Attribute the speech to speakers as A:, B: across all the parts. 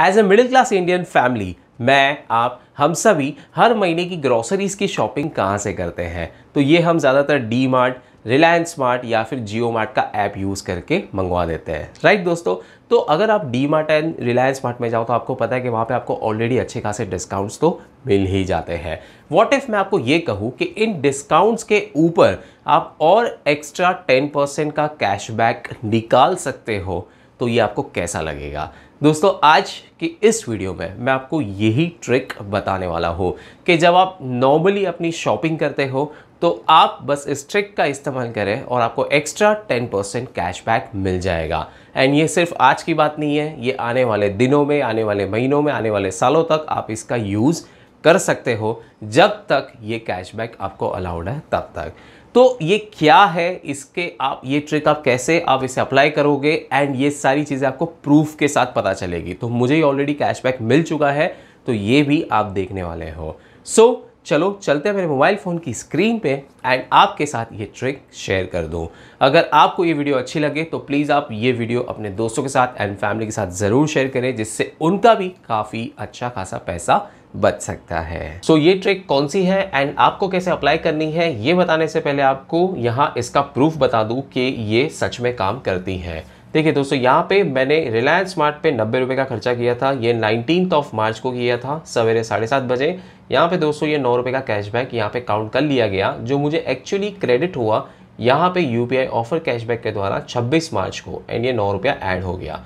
A: as a middle class Indian family मैं आप हम सभी हर महीने की ग्रोसरीज की शॉपिंग कहाँ से करते हैं तो ये हम ज़्यादातर डी मार्ट रिलायंस मार्ट या फिर जियो मार्ट का ऐप यूज़ करके मंगवा देते हैं राइट दोस्तों तो अगर आप D mart and Reliance mart में जाओ तो आपको पता है कि वहाँ पे आपको ऑलरेडी अच्छे खासे डिस्काउंट्स तो मिल ही जाते हैं वॉट इफ़ मैं आपको ये कहूँ कि इन डिस्काउंट्स के ऊपर आप और एक्स्ट्रा टेन परसेंट का कैशबैक निकाल सकते हो तो ये आपको कैसा लगेगा दोस्तों आज की इस वीडियो में मैं आपको यही ट्रिक बताने वाला हूँ कि जब आप नॉर्मली अपनी शॉपिंग करते हो तो आप बस इस ट्रिक का इस्तेमाल करें और आपको एक्स्ट्रा 10% परसेंट कैशबैक मिल जाएगा एंड ये सिर्फ आज की बात नहीं है ये आने वाले दिनों में आने वाले महीनों में आने वाले सालों तक आप इसका यूज़ कर सकते हो जब तक ये कैशबैक आपको अलाउड है तब तक तो ये क्या है इसके आप ये ट्रिक आप कैसे आप इसे अप्लाई करोगे एंड ये सारी चीज़ें आपको प्रूफ के साथ पता चलेगी तो मुझे ऑलरेडी कैशबैक मिल चुका है तो ये भी आप देखने वाले हो सो so, चलो चलते हैं मेरे मोबाइल फ़ोन की स्क्रीन पे एंड आपके साथ ये ट्रिक शेयर कर दूँ अगर आपको ये वीडियो अच्छी लगे तो प्लीज़ आप ये वीडियो अपने दोस्तों के साथ एंड फैमिली के साथ ज़रूर शेयर करें जिससे उनका भी काफ़ी अच्छा खासा पैसा बच सकता है सो so, ये ट्रिक कौन सी है एंड आपको कैसे अप्लाई करनी है ये बताने से पहले आपको यहाँ इसका प्रूफ बता दूँ कि ये सच में काम करती है देखिए दोस्तों यहाँ पे मैंने रिलायंस स्मार्ट पे नब्बे रुपये का खर्चा किया था ये नाइनटीन ऑफ मार्च को किया था सवेरे साढ़े सात बजे यहाँ पे दोस्तों ये नौ रुपये का कैशबैक यहाँ पे काउंट कर लिया गया जो मुझे एक्चुअली क्रेडिट हुआ यहाँ पे यूपीआई ऑफर कैशबैक के द्वारा छब्बीस मार्च को एंड ये नौ रुपया ऐड हो गया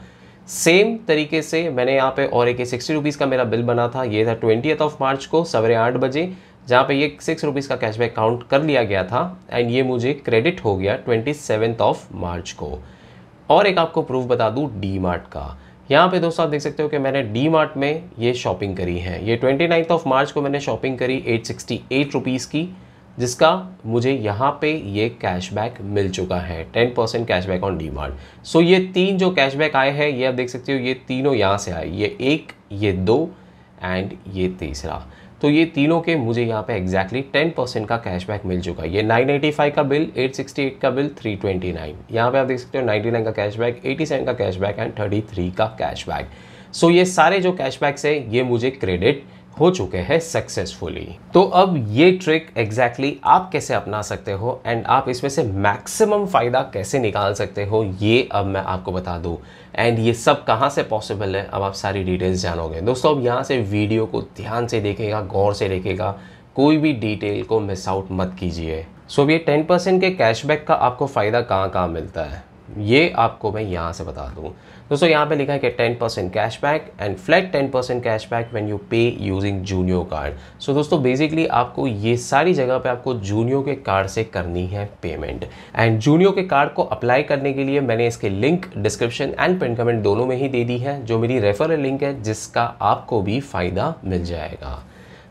A: सेम तरीके से मैंने यहाँ पे और एक सिक्सटी रुपीज़ का मेरा बिल बना था ये था ट्वेंटियथ ऑफ मार्च को सवेरे आठ बजे जहाँ पे ये सिक्स रुपीज़ का कैशबैक काउंट कर लिया गया था एंड ये मुझे क्रेडिट हो गया ट्वेंटी ऑफ मार्च को और एक आपको प्रूफ बता दूँ डी मार्ट का यहाँ पे दोस्तों आप देख सकते हो कि मैंने डी मार्ट में ये शॉपिंग करी है ये ट्वेंटी नाइन्थ ऑफ मार्च को मैंने शॉपिंग करी एट सिक्सटी एट रुपीज़ की जिसका मुझे यहाँ पे ये कैशबैक मिल चुका है ten percent cashback on D mart so ये तीन जो कैशबैक आए हैं ये आप देख सकते हो ये तीनों यहाँ से आए ये एक ये दो एंड ये तीसरा तो ये तीनों के मुझे यहाँ पे एग्जैक्टली टेन परसेंट का कैशबैक मिल चुका है ये नाइन एटी फाइव का बिल एट सिक्सटी एट का बिल थ्री ट्वेंटी नाइन यहाँ पर आप देख सकते हो नाइनटी नाइन का कैशबैक एटी सेवन का कैशबैक एंड थर्टी थ्री का कैशबैक सो so, ये सारे जो कैशबैक्स है ये मुझे क्रेडिट हो चुके हैं सक्सेसफुली तो अब ये ट्रिक एग्जैक्टली exactly आप कैसे अपना सकते हो एंड आप इसमें से मैक्सिमम फ़ायदा कैसे निकाल सकते हो ये अब मैं आपको बता दूँ एंड ये सब कहाँ से पॉसिबल है अब आप सारी डिटेल्स जानोगे दोस्तों अब यहाँ से वीडियो को ध्यान से देखेगा गौर से देखेगा कोई भी डिटेल को मिस आउट मत कीजिए सो so, ये टेन परसेंट के कैशबैक का आपको फ़ायदा कहाँ कहाँ मिलता है ये आपको मैं यहाँ से बता दूँ दोस्तों यहाँ पे लिखा है कि ten percent cash back and flat ten percent cash back when you pay using Junio card so दोस्तों बेसिकली आपको ये सारी जगह पे आपको जूनियो के कार्ड से करनी है पेमेंट एंड जूनियो के कार्ड को अप्लाई करने के लिए मैंने इसके link description and pinned comment दोनों में ही दे दी है जो मेरी रेफरल लिंक है जिसका आपको भी फ़ायदा मिल जाएगा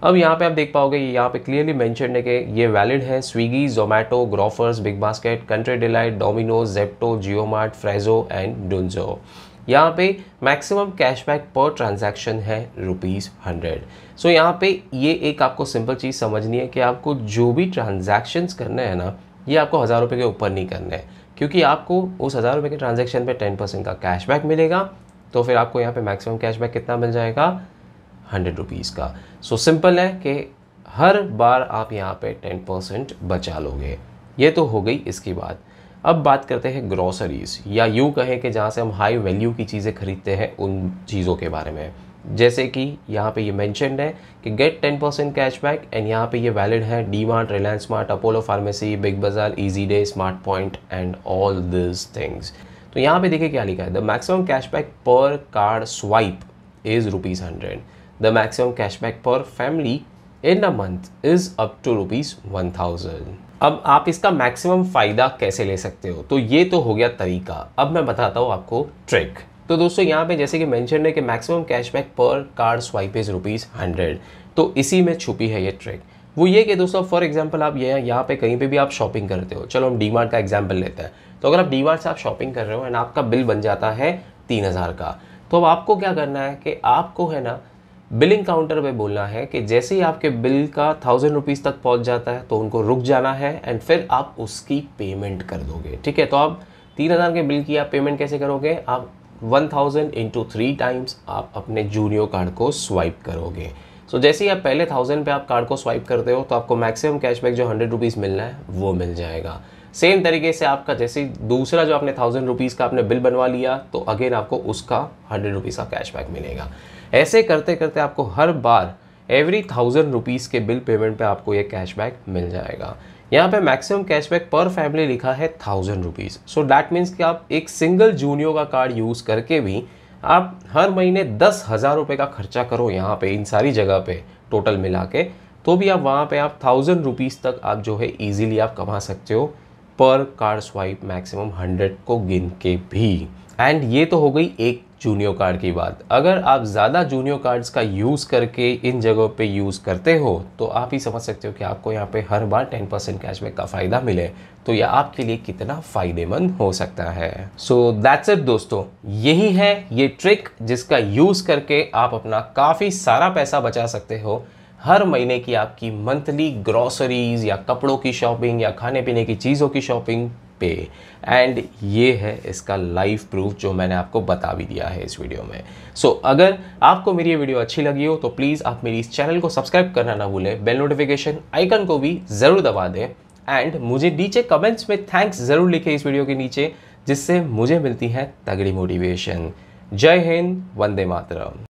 A: अब यहाँ पे आप देख पाओगे यहाँ पे क्लियरली मैंशन है कि ये वैलिड है स्विगी जोमेटो ग्रॉफर्स बिग बास्केट कंट्री डिलाइट डोमिनोज जेप्टो जियो मार्ट फ्रेजो एंड डुंजो यहाँ पे मैक्सिमम कैशबैक पर ट्रांजैक्शन है रुपीज़ हंड्रेड सो यहाँ पे ये एक आपको सिंपल चीज़ समझनी है कि आपको जो भी ट्रांजैक्शंस करने हैं ना ये आपको हज़ार रुपये के ऊपर नहीं करने हैं क्योंकि आपको उस हज़ार रुपये के ट्रांजैक्शन पे टेन परसेंट का कैशबैक मिलेगा तो फिर आपको यहाँ पे मैक्सिमम कैशबैक कितना मिल जाएगा हंड्रेड रुपीज़ का सो so, सिंपल है कि हर बार आप यहाँ पे टेन परसेंट बचा लोगे ये तो हो गई इसकी बात अब बात करते हैं ग्रॉसरीज़ या यूँ कहें कि जहाँ से हम हाई वैल्यू की चीज़ें खरीदते हैं उन चीज़ों के बारे में जैसे कि यहाँ पे ये मैंशनड है कि get ten percent cashback and यहाँ पे ये वैलिड है D mart Reliance mart Apollo pharmacy Big Bazaar Easy Day Smart Point and all this things तो यहाँ पे देखिए क्या लिखा है the maximum cashback per card swipe is rupees hundred The maximum cashback per family in a month is up to rupees one thousand अब आप इसका मैक्सिमम फायदा कैसे ले सकते हो तो ये तो हो गया तरीका अब मैं बताता हूँ आपको ट्रिक तो दोस्तों यहाँ पे जैसे कि मेंशन है कि maximum cashback per card swipe is rupees hundred तो इसी में छुपी है ये ट्रिक वो ये कि दोस्तों फॉर एग्जांपल आप ये यहाँ पे कहीं पे भी आप शॉपिंग करते हो चलो हम डी का एग्जांपल लेते हैं तो अगर आप डी से आप शॉपिंग कर रहे हो एंड आपका बिल बन जाता है तीन हज़ार का तो अब आपको क्या करना है कि आपको है ना बिलिंग काउंटर पे बोलना है कि जैसे ही आपके बिल का थाउजेंड रुपीज़ तक पहुंच जाता है तो उनको रुक जाना है एंड फिर आप उसकी पेमेंट कर दोगे ठीक है तो आप तीन हज़ार के बिल की आप पेमेंट कैसे करोगे आप one thousand into three times आप अपने जूनियो कार्ड को स्वाइप करोगे सो so, जैसे ही आप पहले थाउजेंड पे आप कार्ड को स्वाइप करते हो तो आपको मैक्सिमम कैशबैक जो हंड्रेड रुपीज़ मिलना है वो मिल जाएगा सेम तरीके से आपका जैसे दूसरा जो आपने थाउजेंड रुपीज़ का आपने बिल बनवा लिया तो अगेन आपको उसका हंड्रेड रुपीज़ का कैशबैक मिलेगा ऐसे करते करते आपको हर बार एवरी थाउजेंड रुपीज़ के बिल पेमेंट पे आपको ये कैशबैक मिल जाएगा यहाँ पे मैक्सिमम कैशबैक पर फैमिली लिखा है thousand rupees so that means कि आप एक सिंगल जूनियो का कार्ड यूज़ करके भी आप हर महीने दस हज़ार रुपये का खर्चा करो यहाँ पे इन सारी जगह पे टोटल मिला के तो भी आप वहाँ पे आप थाउजेंड रुपीज़ तक आप जो है इजीली आप कमा सकते हो पर कार स्वाइप मैक्सिमम हंड्रेड को गिन के भी एंड ये तो हो गई एक जूनियर कार्ड की बात अगर आप ज़्यादा जूनियर कार्ड्स का यूज़ करके इन जगहों पे यूज़ करते हो तो आप ही समझ सकते हो कि आपको यहाँ पे हर बार 10% परसेंट कैशबैक का फ़ायदा मिले तो यह आपके लिए कितना फ़ायदेमंद हो सकता है सो दैट्स इट दोस्तों यही है ये ट्रिक जिसका यूज़ करके आप अपना काफ़ी सारा पैसा बचा सकते हो हर महीने की आपकी मंथली ग्रॉसरीज या कपड़ों की शॉपिंग या खाने पीने की चीज़ों की शॉपिंग पे एंड ये है इसका लाइव प्रूफ जो मैंने आपको बता भी दिया है इस वीडियो में सो so, अगर आपको मेरी ये वीडियो अच्छी लगी हो तो प्लीज़ आप मेरी इस चैनल को सब्सक्राइब करना ना भूलें बेल नोटिफिकेशन आइकन को भी ज़रूर दबा दें एंड मुझे नीचे कमेंट्स में थैंक्स ज़रूर लिखें इस वीडियो के नीचे जिससे मुझे मिलती है तगड़ी मोटिवेशन जय हिंद वंदे मातरम